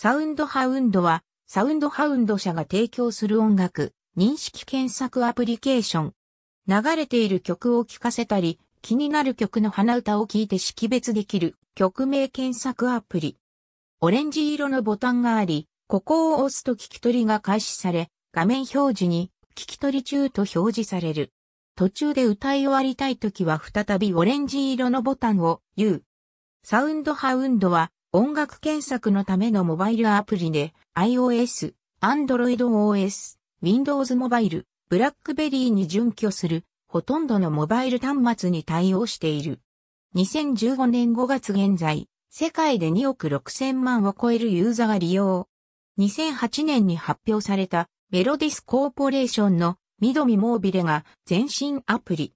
サウンドハウンドは、サウンドハウンド社が提供する音楽、認識検索アプリケーション。流れている曲を聴かせたり、気になる曲の鼻歌を聞いて識別できる曲名検索アプリ。オレンジ色のボタンがあり、ここを押すと聞き取りが開始され、画面表示に聞き取り中と表示される。途中で歌い終わりたいときは再びオレンジ色のボタンを言う。サウンドハウンドは音楽検索のためのモバイルアプリで iOS、Android OS、Windows モバイル、BlackBerry に準拠するほとんどのモバイル端末に対応している。2015年5月現在、世界で2億6000万を超えるユーザーが利用。2008年に発表されたメロディスコーポレーションの緑モービレが全新アプリ。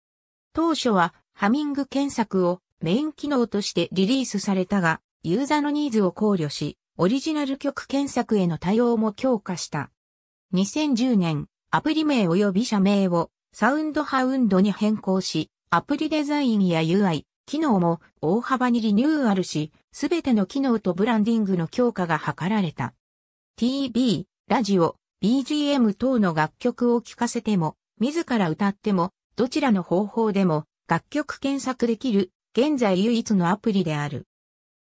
当初はハミング検索をメイン機能としてリリースされたが、ユーザのニーズを考慮し、オリジナル曲検索への対応も強化した。2010年、アプリ名及び社名をサウンドハウンドに変更し、アプリデザインや UI、機能も大幅にリニューアルし、すべての機能とブランディングの強化が図られた。TV、ラジオ、BGM 等の楽曲を聴かせても、自ら歌っても、どちらの方法でも楽曲検索できる、現在唯一のアプリである。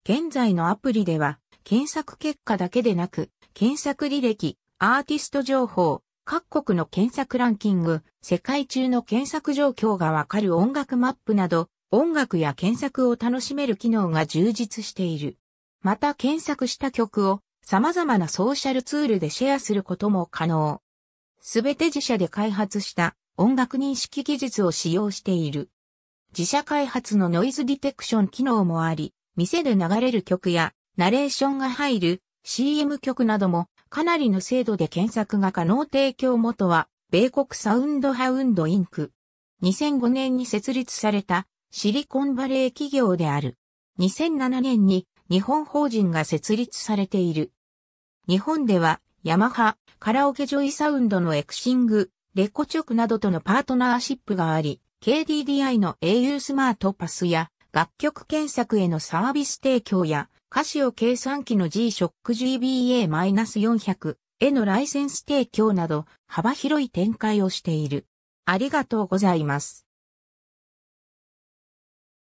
現在のアプリでは、検索結果だけでなく、検索履歴、アーティスト情報、各国の検索ランキング、世界中の検索状況がわかる音楽マップなど、音楽や検索を楽しめる機能が充実している。また検索した曲を様々なソーシャルツールでシェアすることも可能。すべて自社で開発した音楽認識技術を使用している。自社開発のノイズディテクション機能もあり、店で流れる曲やナレーションが入る CM 曲などもかなりの精度で検索が可能提供元は米国サウンドハウンドインク。2005年に設立されたシリコンバレー企業である。2007年に日本法人が設立されている。日本ではヤマハ、カラオケジョイサウンドのエクシング、レコチョクなどとのパートナーシップがあり、KDDI の au スマートパスや楽曲検索へのサービス提供や、カシオ計算機の G-SHOCK GBA-400 へのライセンス提供など、幅広い展開をしている。ありがとうございます。